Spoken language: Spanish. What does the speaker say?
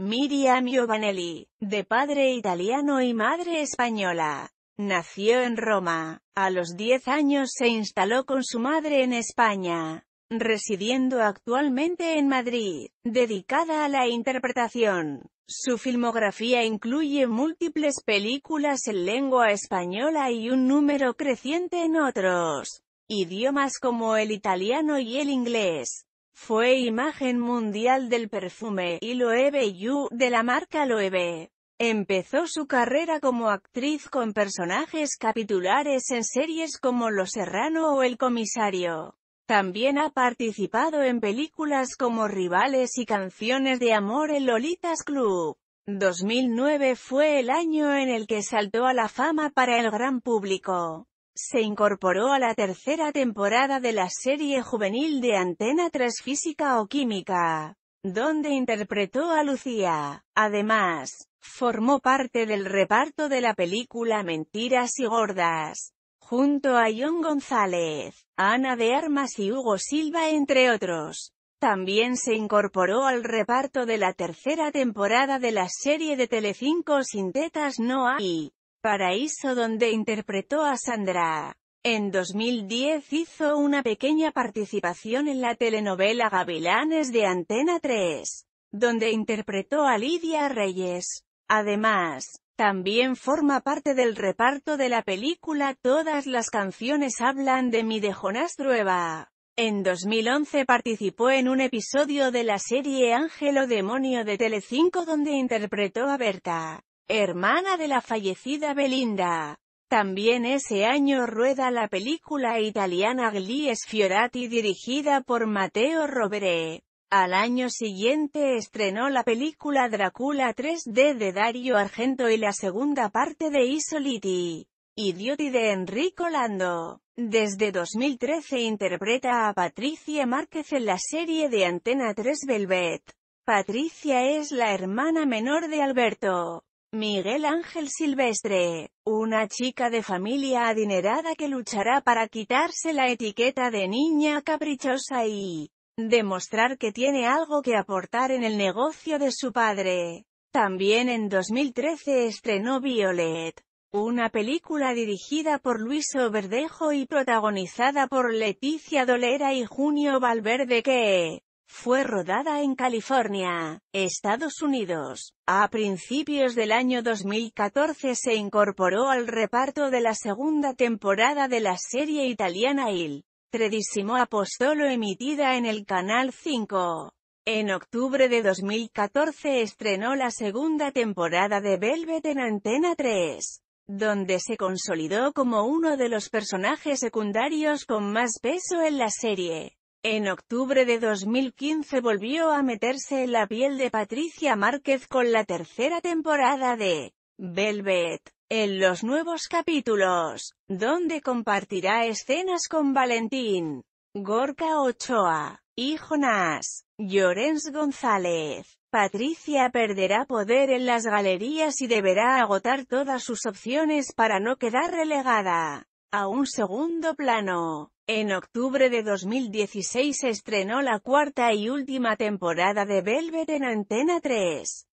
Miriam Giovanelli, de padre italiano y madre española. Nació en Roma. A los 10 años se instaló con su madre en España, residiendo actualmente en Madrid, dedicada a la interpretación. Su filmografía incluye múltiples películas en lengua española y un número creciente en otros idiomas como el italiano y el inglés. Fue imagen mundial del perfume y Loewe You de la marca Loewe. Empezó su carrera como actriz con personajes capitulares en series como Lo Serrano o El Comisario. También ha participado en películas como Rivales y Canciones de Amor en Lolitas Club. 2009 fue el año en el que saltó a la fama para el gran público se incorporó a la tercera temporada de la serie juvenil de Antena 3 Física o Química, donde interpretó a Lucía. Además, formó parte del reparto de la película Mentiras y Gordas, junto a John González, Ana de Armas y Hugo Silva entre otros. También se incorporó al reparto de la tercera temporada de la serie de Telecinco Sintetas Tetas No Hay, Paraíso donde interpretó a Sandra. En 2010 hizo una pequeña participación en la telenovela Gavilanes de Antena 3, donde interpretó a Lidia Reyes. Además, también forma parte del reparto de la película Todas las canciones hablan de mi de Jonás Trueba. En 2011 participó en un episodio de la serie Ángel o Demonio de Telecinco donde interpretó a Berta hermana de la fallecida Belinda. También ese año rueda la película italiana Gli Sfiorati dirigida por Matteo Roberé. Al año siguiente estrenó la película Drácula 3D de Dario Argento y la segunda parte de Isoliti, Idioti de Enrico Lando. Desde 2013 interpreta a Patricia Márquez en la serie de Antena 3 Velvet. Patricia es la hermana menor de Alberto. Miguel Ángel Silvestre, una chica de familia adinerada que luchará para quitarse la etiqueta de niña caprichosa y demostrar que tiene algo que aportar en el negocio de su padre. También en 2013 estrenó Violet, una película dirigida por Luis Oberdejo y protagonizada por Leticia Dolera y Junio Valverde que fue rodada en California, Estados Unidos. A principios del año 2014 se incorporó al reparto de la segunda temporada de la serie italiana Il Tredissimo Apostolo emitida en el Canal 5. En octubre de 2014 estrenó la segunda temporada de Velvet en Antena 3 donde se consolidó como uno de los personajes secundarios con más peso en la serie. En octubre de 2015 volvió a meterse en la piel de Patricia Márquez con la tercera temporada de Velvet, en los nuevos capítulos, donde compartirá escenas con Valentín, Gorka Ochoa y Jonas Llorens González. Patricia perderá poder en las galerías y deberá agotar todas sus opciones para no quedar relegada a un segundo plano. En octubre de 2016 se estrenó la cuarta y última temporada de Velvet en Antena 3.